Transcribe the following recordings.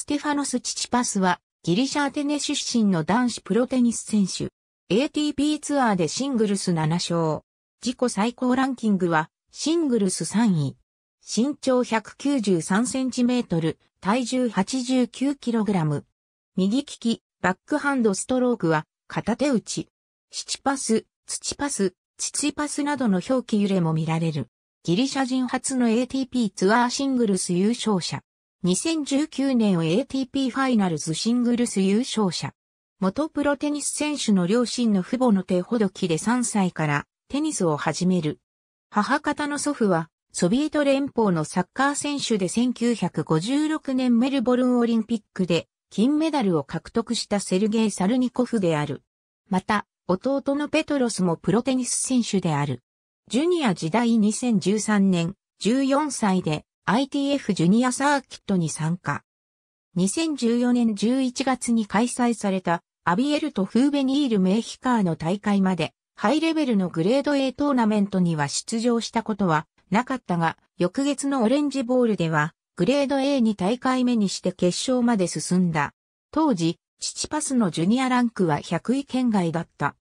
ステファノス・チチパスは、ギリシャアテネ出身の男子プロテニス選手。ATP ツアーでシングルス7勝。自己最高ランキングは、シングルス3位。身長1 9 3トル、体重8 9ラム。右利き、バックハンドストロークは、片手打ち。チパス、土パス、チパスなどの表記揺れも見られる。ギリシャ人初の ATP ツアーシングルス優勝者。2019年 ATP ファイナルズシングルス優勝者。元プロテニス選手の両親の父母の手ほどきで3歳からテニスを始める。母方の祖父はソビエト連邦のサッカー選手で1956年メルボルンオリンピックで金メダルを獲得したセルゲイ・サルニコフである。また、弟のペトロスもプロテニス選手である。ジュニア時代2013年14歳で ITF ジュニアサーキットに参加。2014年11月に開催されたアビエルとフーベニール・メーヒカーの大会までハイレベルのグレード A トーナメントには出場したことはなかったが、翌月のオレンジボールではグレード A に大会目にして決勝まで進んだ。当時、父パスのジュニアランクは100位圏外だった。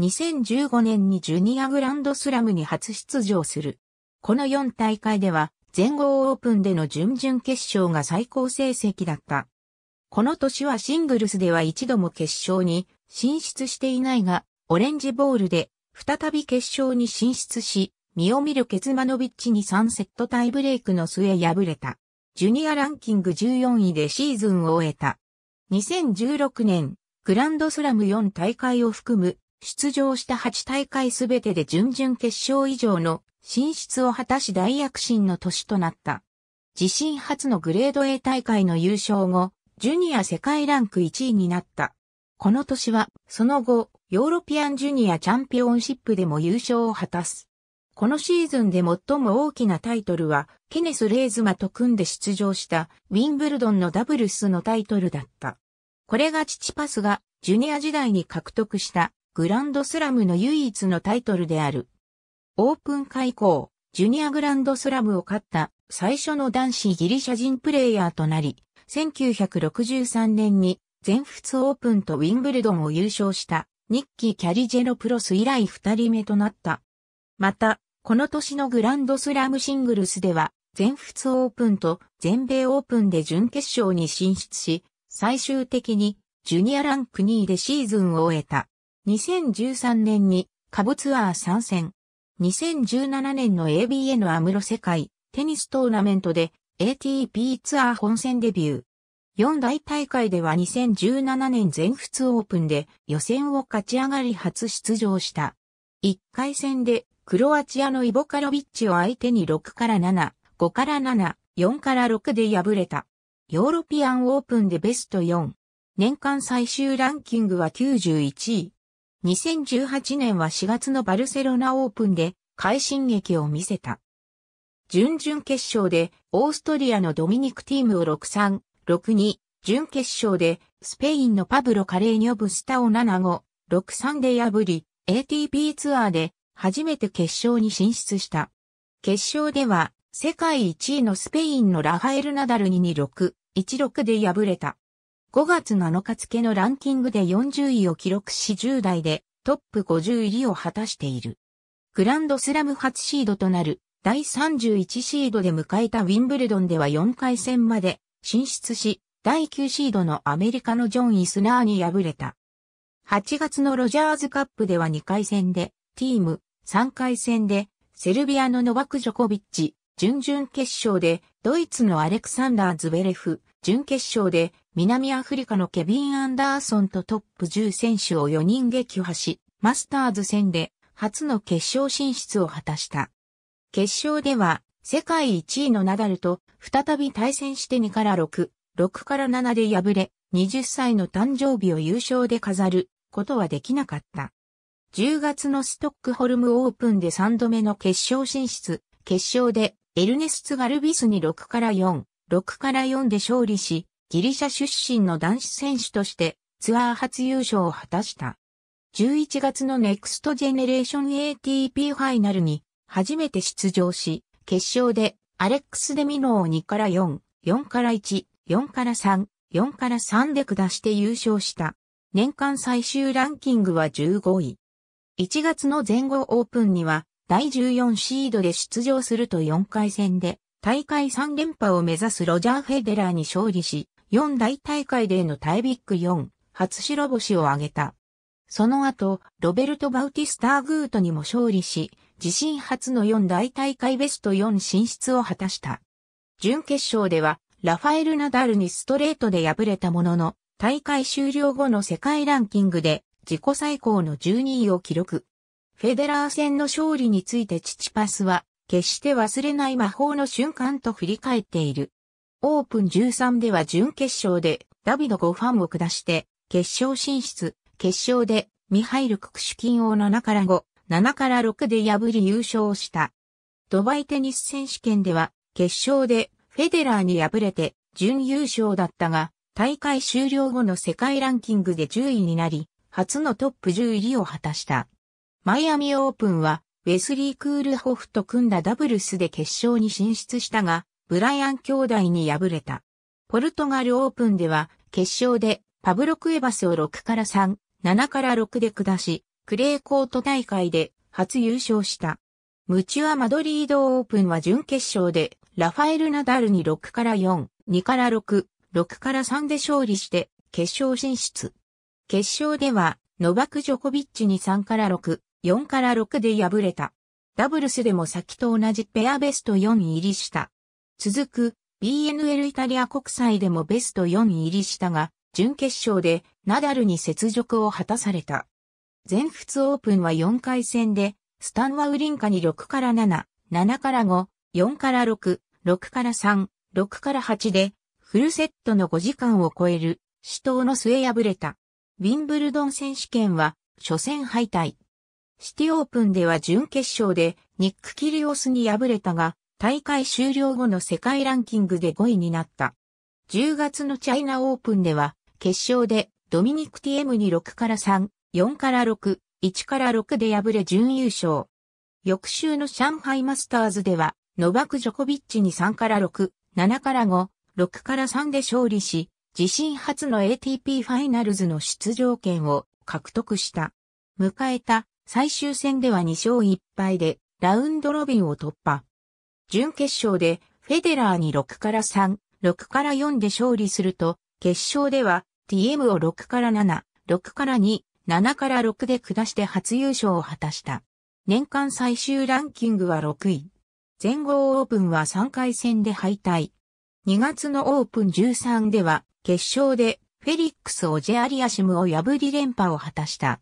2015年にジュニアグランドスラムに初出場する。この4大会では全豪オープンでの準々決勝が最高成績だった。この年はシングルスでは一度も決勝に進出していないが、オレンジボールで再び決勝に進出し、身を見るケツマノビッチに3セットタイブレイクの末敗れた。ジュニアランキング14位でシーズンを終えた。2016年、グランドスラム4大会を含む、出場した8大会すべてで準々決勝以上の進出を果たし大躍進の年となった。自身初のグレード A 大会の優勝後、ジュニア世界ランク1位になった。この年は、その後、ヨーロピアンジュニアチャンピオンシップでも優勝を果たす。このシーズンで最も大きなタイトルは、ケネス・レーズマと組んで出場したウィンブルドンのダブルスのタイトルだった。これが父パスがジュニア時代に獲得したグランドスラムの唯一のタイトルである。オープン開以ジュニアグランドスラムを勝った最初の男子ギリシャ人プレイヤーとなり、1963年に全仏オープンとウィンブルドンを優勝したニッキー・キャリジェロプロス以来二人目となった。また、この年のグランドスラムシングルスでは、全仏オープンと全米オープンで準決勝に進出し、最終的にジュニアランク2位でシーズンを終えた。2013年に下部ツアー参戦。2017年の ABN アムロ世界テニストーナメントで ATP ツアー本戦デビュー。四大大会では2017年全仏オープンで予選を勝ち上がり初出場した。1回戦でクロアチアのイボカロビッチを相手に6から7、5から7、4から6で敗れた。ヨーロピアンオープンでベスト4。年間最終ランキングは91位。2018年は4月のバルセロナオープンで快進撃を見せた。準々決勝でオーストリアのドミニクティームを6-3、6-2、準決勝でスペインのパブロ・カレーニョ・ブスタを7-5、6-3で破り、ATP ツアーで初めて決勝に進出した。決勝では世界1位のスペインのラファエル・ナダルに2-6、1-6で敗れた。5月7日付のランキングで40位を記録し10代でトップ50入りを果たしている。グランドスラム初シードとなる第31シードで迎えたウィンブルドンでは4回戦まで進出し、第9シードのアメリカのジョン・イスナーに敗れた。8月のロジャーズカップでは2回戦で、ティーム、3回戦で、セルビアのノバク・ジョコビッチ、準々決勝で、ドイツのアレクサンダー・ズベレフ、準決勝で南アフリカのケビン・アンダーソンとトップ10選手を4人撃破し、マスターズ戦で初の決勝進出を果たした。決勝では世界1位のナダルと再び対戦して2から6、6から7で敗れ、20歳の誕生日を優勝で飾ることはできなかった。10月のストックホルムオープンで3度目の決勝進出、決勝でエルネスツ・ガルビスに6から4、6から4で勝利し、ギリシャ出身の男子選手としてツアー初優勝を果たした。11月のネクストジェネレーション ATP ファイナルに初めて出場し、決勝でアレックス・デ・ミノを2から4、4から1、4から3、4から3で下して優勝した。年間最終ランキングは15位。1月の全豪オープンには第14シードで出場すると4回戦で大会3連覇を目指すロジャー・フェデラーに勝利し、4大大会でのタイビック4、初白星を挙げた。その後、ロベルト・バウティスター・グートにも勝利し、自身初の4大大会ベスト4進出を果たした。準決勝では、ラファエル・ナダルにストレートで敗れたものの、大会終了後の世界ランキングで自己最高の12位を記録。フェデラー戦の勝利について父パスは、決して忘れない魔法の瞬間と振り返っている。オープン13では準決勝でダビド5ファンを下して決勝進出、決勝でミハイル・ククシュキンを7から5、7から6で破り優勝した。ドバイテニス選手権では決勝でフェデラーに敗れて準優勝だったが、大会終了後の世界ランキングで10位になり、初のトップ10入りを果たした。マイアミオープンはウェスリー・クールホフと組んだダブルスで決勝に進出したが、ブライアン兄弟に敗れた。ポルトガルオープンでは、決勝でパブロ・クエバスを6から3、7から6で下し、クレーコート大会で初優勝した。ムチュア・マドリードオープンは準決勝で、ラファエル・ナダルに6から4、2から6、6から3で勝利して、決勝進出。決勝では、ノバク・ジョコビッチに3から6、4から6で敗れた。ダブルスでも先と同じペアベスト4入りした。続く BNL イタリア国際でもベスト4入りしたが、準決勝でナダルに雪辱を果たされた。全仏オープンは4回戦で、スタンはウリンカに6から7、7から5、4から6、6から3、6から8で、フルセットの5時間を超える、死闘の末敗れた。ウィンブルドン選手権は、初戦敗退。シティオープンでは準決勝でニック・キリオスに敗れたが、大会終了後の世界ランキングで5位になった。10月のチャイナオープンでは、決勝でドミニク・ティエムに6から3、4から6、1から6で敗れ準優勝。翌週の上海マスターズでは、ノバク・ジョコビッチに3から6、7から5、6から3で勝利し、自身初の ATP ファイナルズの出場権を獲得した。迎えた最終戦では2勝1敗でラウンドロビンを突破。準決勝でフェデラーに6から3、6から4で勝利すると、決勝では TM を6から7、6から2、7から6で下して初優勝を果たした。年間最終ランキングは6位。全豪オープンは3回戦で敗退。2月のオープン13では決勝でフェリックス・オジェアリアシムを破り連覇を果たした。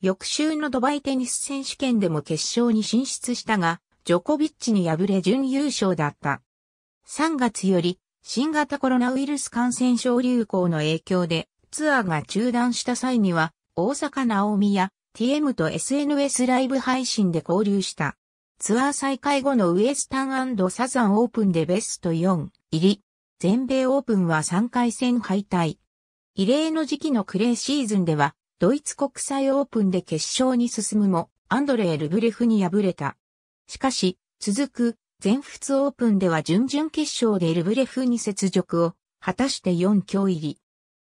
翌週のドバイテニス選手権でも決勝に進出したが、ジョコビッチに敗れ準優勝だった。3月より、新型コロナウイルス感染症流行の影響で、ツアーが中断した際には、大阪直美や TM と SNS ライブ配信で交流した。ツアー再開後のウエスタンサザンオープンでベスト4入り、全米オープンは3回戦敗退。異例の時期のクレーシーズンでは、ドイツ国際オープンで決勝に進むも、アンドレー・ルブレフに敗れた。しかし、続く、全仏オープンでは準々決勝でルブレフに雪辱を、果たして4強入り。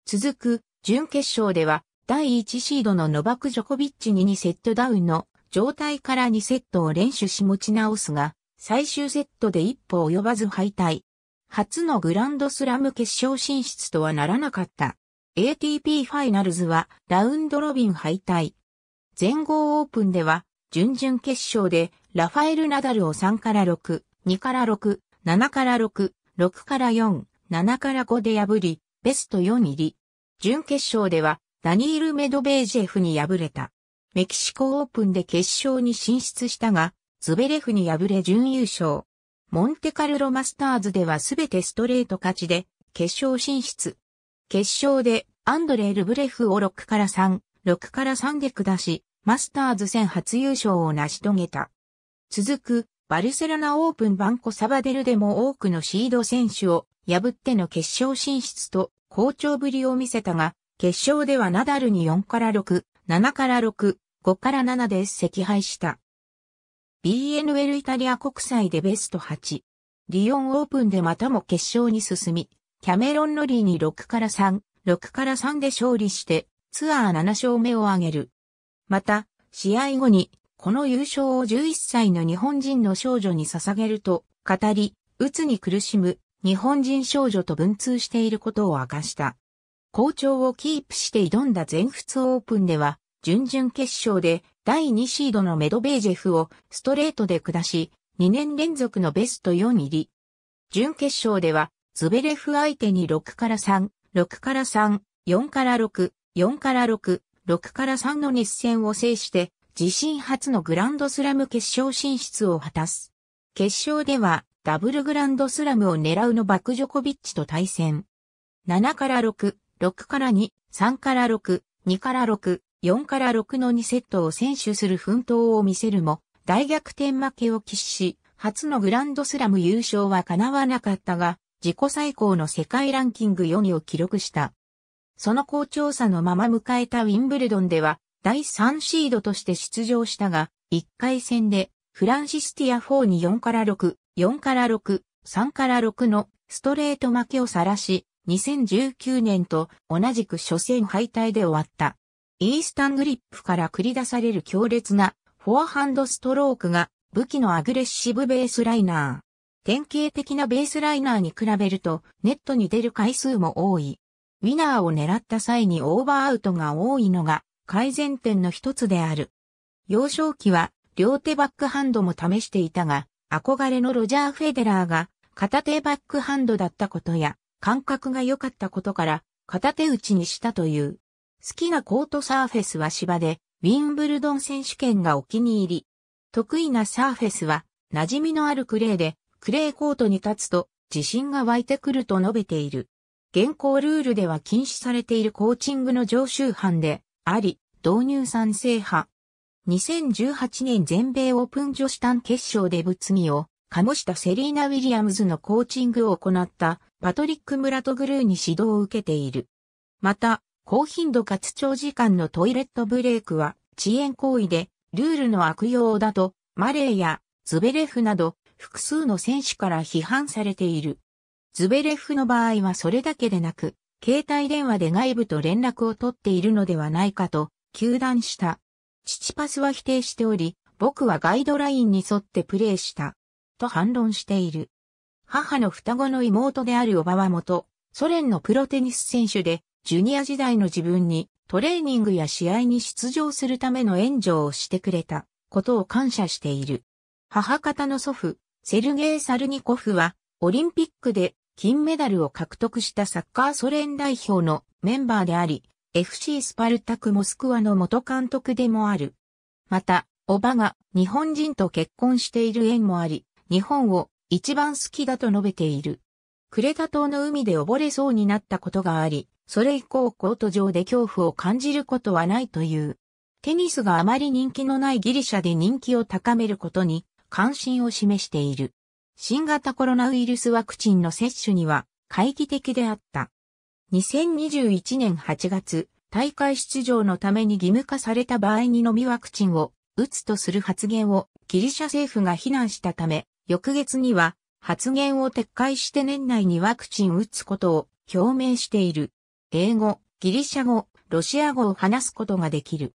続く、準決勝では、第1シードのノバク・ジョコビッチに2セットダウンの状態から2セットを連取し持ち直すが、最終セットで一歩及ばず敗退。初のグランドスラム決勝進出とはならなかった。ATP ファイナルズはラウンドロビン敗退。全豪オープンでは準々決勝でラファエル・ナダルを3から6、2から6、7から6、6から4、7から5で破り、ベスト4入り。準決勝ではダニール・メドベージェフに敗れた。メキシコオープンで決勝に進出したが、ズベレフに敗れ準優勝。モンテカルロマスターズではすべてストレート勝ちで決勝進出。決勝でアンドレルブレフを6から3、6から3で下し、マスターズ戦初優勝を成し遂げた。続く、バルセロナオープンバンコサバデルでも多くのシード選手を破っての決勝進出と好調ぶりを見せたが、決勝ではナダルに4から6、7から6、5から7で惜敗した。BNL イタリア国際でベスト8。リオンオープンでまたも決勝に進み、キャメロン・ノリーに6から3、6から3で勝利してツアー7勝目を挙げる。また、試合後にこの優勝を11歳の日本人の少女に捧げると語り、鬱つに苦しむ日本人少女と文通していることを明かした。好調をキープして挑んだ全仏オープンでは、準々決勝で第2シードのメドベージェフをストレートで下し、2年連続のベスト4入り。準決勝では、ズベレフ相手に6から3、6から3、4から6、4から6、6から3の熱戦を制して、自身初のグランドスラム決勝進出を果たす。決勝では、ダブルグランドスラムを狙うのバクジョコビッチと対戦。7から6、6から2、3から6、2から6、4から6の2セットを選手する奮闘を見せるも、大逆転負けを喫し、初のグランドスラム優勝は叶わなかったが、自己最高の世界ランキング4位を記録した。その好調さのまま迎えたウィンブルドンでは、第3シードとして出場したが、1回戦で、フランシスティア4に4から6、4から6、3から6のストレート負けをさらし、2019年と同じく初戦敗退で終わった。イースタングリップから繰り出される強烈なフォアハンドストロークが武器のアグレッシブベースライナー。典型的なベースライナーに比べるとネットに出る回数も多い。ウィナーを狙った際にオーバーアウトが多いのが改善点の一つである。幼少期は両手バックハンドも試していたが、憧れのロジャー・フェデラーが片手バックハンドだったことや、感覚が良かったことから片手打ちにしたという。好きなコートサーフェスは芝で、ウィンブルドン選手権がお気に入り。得意なサーフェスは、馴染みのあるクレーで、クレーコートに立つと自信が湧いてくると述べている。現行ルールでは禁止されているコーチングの常習犯であり、導入賛成派。2018年全米オープン女子単決勝で物議を醸したセリーナ・ウィリアムズのコーチングを行ったパトリック・ムラトグルーに指導を受けている。また、高頻度かつ長時間のトイレットブレイクは遅延行為でルールの悪用だとマレーやズベレフなど複数の選手から批判されている。ズベレフの場合はそれだけでなく、携帯電話で外部と連絡を取っているのではないかと、求断した。父パスは否定しており、僕はガイドラインに沿ってプレーした。と反論している。母の双子の妹であるおばは元、ソ連のプロテニス選手で、ジュニア時代の自分にトレーニングや試合に出場するための援助をしてくれたことを感謝している。母方の祖父、セルゲイ・サルニコフは、オリンピックで金メダルを獲得したサッカーソ連代表のメンバーであり、FC スパルタクモスクワの元監督でもある。また、おばが日本人と結婚している縁もあり、日本を一番好きだと述べている。クレタ島の海で溺れそうになったことがあり、それ以降コート上で恐怖を感じることはないという。テニスがあまり人気のないギリシャで人気を高めることに関心を示している。新型コロナウイルスワクチンの接種には懐疑的であった。2021年8月、大会出場のために義務化された場合にのみワクチンを打つとする発言をギリシャ政府が非難したため、翌月には発言を撤回して年内にワクチン打つことを表明している。英語、ギリシャ語、ロシア語を話すことができる。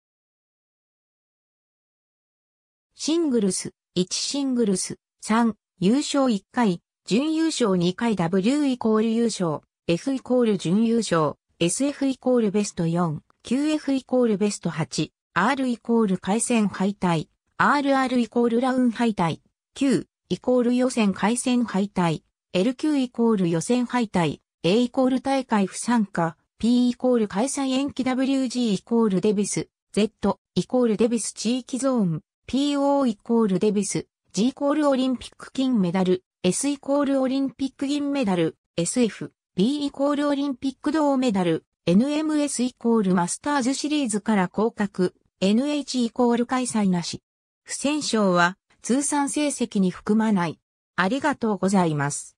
シングルス、1シングルス、3、優勝1回、準優勝2回 W イコール優勝、F イコール準優勝、SF イコールベスト4、QF イコールベスト8、R イコール回線敗退、RR イコールラウン敗退、Q イコール予選回線敗退、LQ イコール予選敗退、A イコール大会不参加、P イコール開催延期 WG イコールデビス、Z イコールデビス地域ゾーン、PO イコールデビス、G イコールオリンピック金メダル、S イコールオリンピック銀メダル、SF、B イコールオリンピック銅メダル、NMS イコールマスターズシリーズから降格、NH イコール開催なし。不戦勝は通算成績に含まない。ありがとうございます。